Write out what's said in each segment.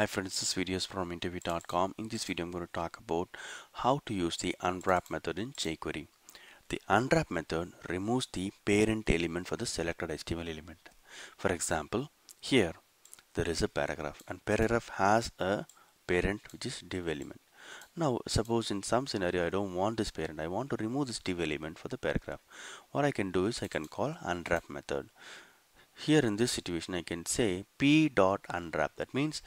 Hi friends, this video is from interview.com. In this video, I'm going to talk about how to use the unwrap method in jQuery. The unwrap method removes the parent element for the selected HTML element. For example, here there is a paragraph and paragraph has a parent which is div element. Now suppose in some scenario I don't want this parent, I want to remove this div element for the paragraph. What I can do is I can call unwrap method here in this situation I can say p dot unwrap that means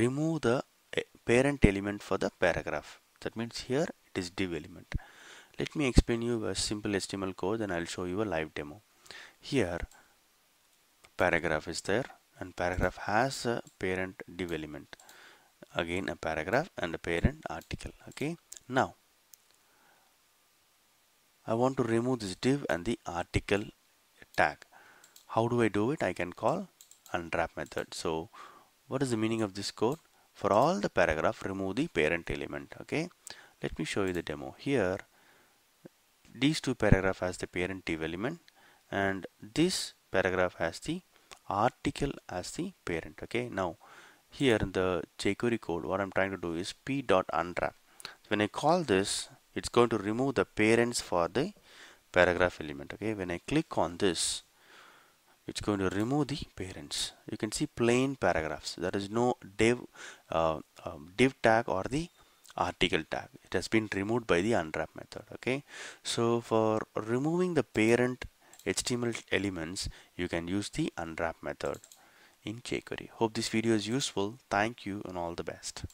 remove the eh, parent element for the paragraph that means here it is div element let me explain you a simple HTML code and I'll show you a live demo here paragraph is there and paragraph has a parent div element again a paragraph and a parent article okay now I want to remove this div and the article tag how do I do it? I can call unwrap method. So what is the meaning of this code? For all the paragraph, remove the parent element. Okay. Let me show you the demo. Here, these two paragraph has the parent div element and this paragraph has the article as the parent. Okay. Now, here in the jQuery code, what I'm trying to do is p.unwrap. When I call this, it's going to remove the parents for the paragraph element. Okay. When I click on this, it's going to remove the parents you can see plain paragraphs there is no div uh, um, div tag or the article tag it has been removed by the unwrap method okay so for removing the parent HTML elements you can use the unwrap method in jQuery hope this video is useful thank you and all the best